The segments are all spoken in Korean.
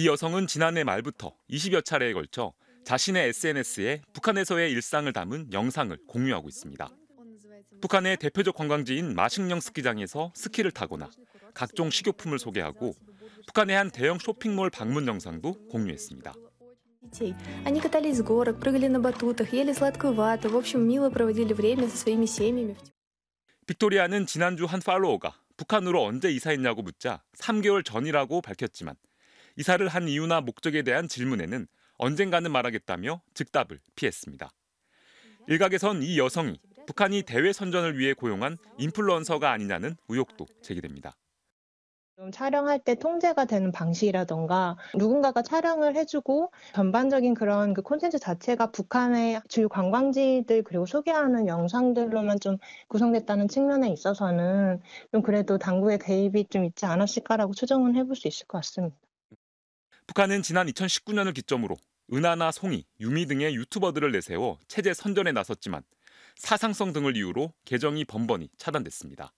이 여성은 지난해 말부터 20여 차례에 걸쳐 자신의 SNS에 북한에서의 일상을 담은 영상을 공유하고 있습니다. 북한의 대표적 관광지인 마식령 스키장에서 스키를 타거나 각종 식료품을 소개하고 북한의 한 대형 쇼핑몰 방문 영상도 공유했습니다. 빅토리아는 지난주 한 팔로워가 북한으로 언제 이사했냐고 묻자 3개월 전이라고 밝혔지만 이사를 한 이유나 목적에 대한 질문에는 언젠가는 말하겠다며 즉답을 피했습니다. 일각에선 이 여성이 북한이 대외 선전을 위해 고용한 인플루언서가 아니냐는 의혹도 제기됩니다. 촬영할 때 통제가 되는 방식이라던가 누군가가 촬영을 해주고 전반적인 그런 그 콘텐츠 자체가 북한의 주요 관광지들 그리고 소개하는 영상들로만 좀 구성됐다는 측면에 있어서는 좀 그래도 당국의 대입이좀 있지 않았을까라고 추정은 해볼 수 있을 것 같습니다. 북한은 지난 2019년을 기점으로 은하나 송이, 유미 등의 유튜버들을 내세워 체제 선전에 나섰지만 사상성 등을 이유로 계정이 번번이 차단됐습니다.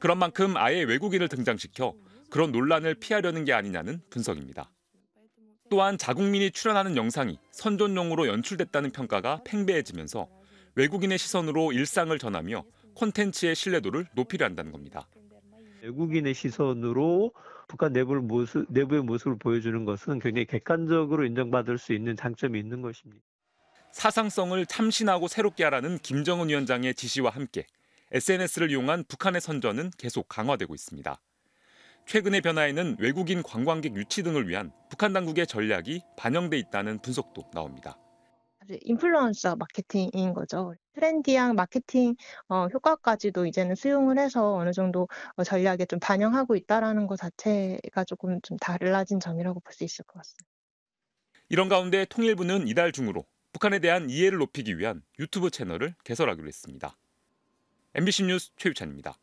그런 만큼 아예 외국인을 등장시켜 그런 논란을 피하려는 게 아니냐는 분석입니다. 또한 자국민이 출연하는 영상이 선전용으로 연출됐다는 평가가 팽배해지면서 외국인의 시선으로 일상을 전하며 콘텐츠의 신뢰도를 높이려 한다는 겁니다. 외국인의 시선으로 북한 내부의 모습, 내부의 모습을 보여주는 것은 굉장히 객관적으로 인정받을 수 있는 장점이 있는 것입니다. 사상성을 참신하고 새롭게 하라는 김정은 위원장의 지시와 함께 SNS를 이용한 북한의 선전은 계속 강화되고 있습니다. 최근의 변화에는 외국인 관광객 유치 등을 위한 북한 당국의 전략이 반영돼 있다는 분석도 나옵니다. 인플루언서 마케팅인 거죠. 트렌디한 마케팅 어, 효과까지도 이제는 수용을 해서 어느 정도 어, 전략에 좀 반영하고 있다라는 것 자체가 조금 좀 달라진 점이라고 볼 수 있을 것 같습니다. 이런 가운데 통일부는 이달 중으로 북한에 대한 이해를 높이기 위한 유튜브 채널을 개설하기로 했습니다. MBC 뉴스 최유찬입니다.